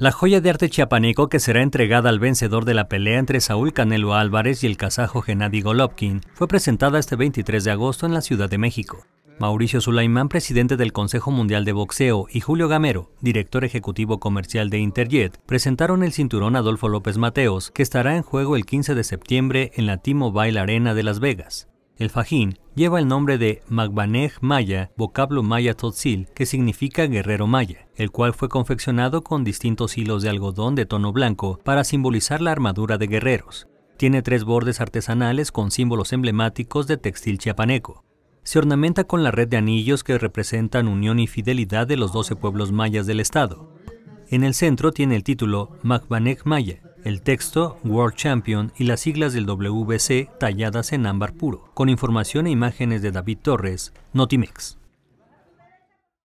La joya de arte chiapaneco que será entregada al vencedor de la pelea entre Saúl Canelo Álvarez y el kazajo Genadi Golovkin fue presentada este 23 de agosto en la Ciudad de México. Mauricio Sulaimán, presidente del Consejo Mundial de Boxeo, y Julio Gamero, director ejecutivo comercial de Interjet, presentaron el cinturón Adolfo López Mateos, que estará en juego el 15 de septiembre en la T-Mobile Arena de Las Vegas. El fajín lleva el nombre de Magbaneg maya, vocablo maya tzotzil, que significa guerrero maya, el cual fue confeccionado con distintos hilos de algodón de tono blanco para simbolizar la armadura de guerreros. Tiene tres bordes artesanales con símbolos emblemáticos de textil chiapaneco. Se ornamenta con la red de anillos que representan unión y fidelidad de los 12 pueblos mayas del estado. En el centro tiene el título Magbaneg Maya, el texto World Champion y las siglas del WBC talladas en ámbar puro, con información e imágenes de David Torres, Notimex.